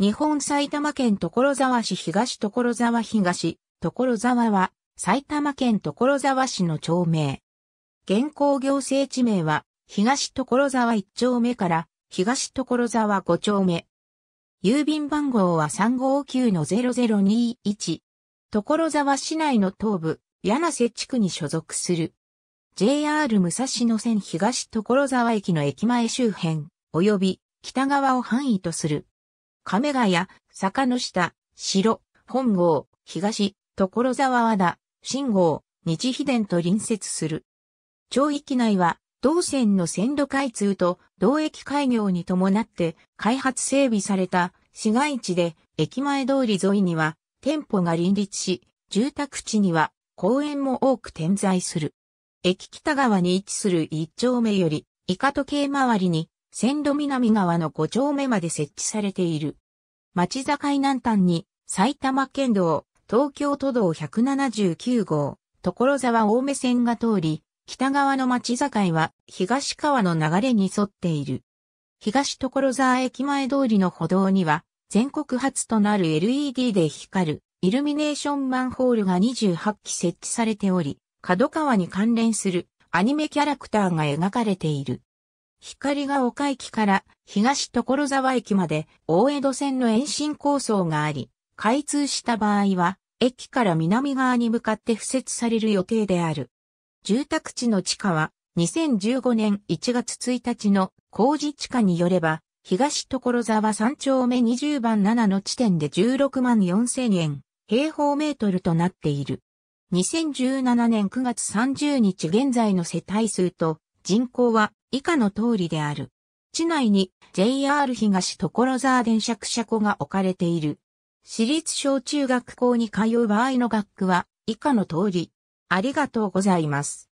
日本埼玉県所沢市東所沢東、所沢は埼玉県所沢市の町名。現行行政地名は東所沢1丁目から東所沢5丁目。郵便番号は359の0021。所沢市内の東部、柳瀬地区に所属する。JR 武蔵野線東所沢駅の駅前周辺、及び北側を範囲とする。亀ヶ谷、坂の下、城、本郷、東、所沢和田、新郷、日秘伝と隣接する。町域内は、同線の線路開通と同駅開業に伴って開発整備された市街地で駅前通り沿いには店舗が林立し、住宅地には公園も多く点在する。駅北側に位置する一丁目より、イカ時計回りに線路南側の5丁目まで設置されている。町境南端に埼玉県道、東京都道179号、所沢青梅線が通り、北側の町境は東川の流れに沿っている。東所沢駅前通りの歩道には、全国初となる LED で光るイルミネーションマンホールが28基設置されており、角川に関連するアニメキャラクターが描かれている。光が丘駅から東所沢駅まで大江戸線の延伸構想があり、開通した場合は、駅から南側に向かって付設される予定である。住宅地の地価は、2015年1月1日の工事地価によれば、東所沢3丁目20番7の地点で16万4000円、平方メートルとなっている。2017年9月30日現在の世帯数と人口は以下の通りである。市内に JR 東所沢電車車庫が置かれている。私立小中学校に通う場合の学区は以下の通り。ありがとうございます。